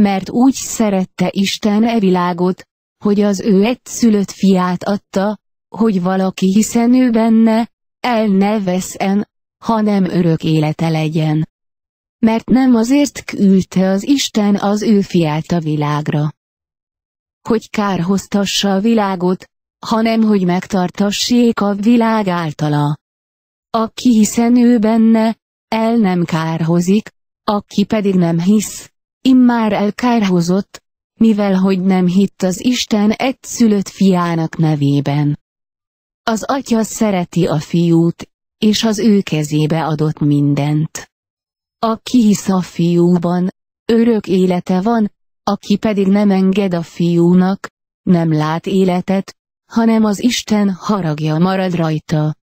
mert úgy szerette Isten e világot, hogy az ő egy szülött fiát adta, hogy valaki hiszen ő benne, el ne veszen, hanem örök élete legyen. Mert nem azért küldte az Isten az ő fiát a világra, hogy kárhoztassa a világot, hanem hogy megtartassék a világ általa. Aki hiszen ő benne, el nem kárhozik, aki pedig nem hisz, immár elkárhozott, mivel hogy nem hitt az Isten egy szülött fiának nevében. Az atya szereti a fiút, és az ő kezébe adott mindent. Aki hisz a fiúban, örök élete van, aki pedig nem enged a fiúnak, nem lát életet, hanem az Isten haragja marad rajta.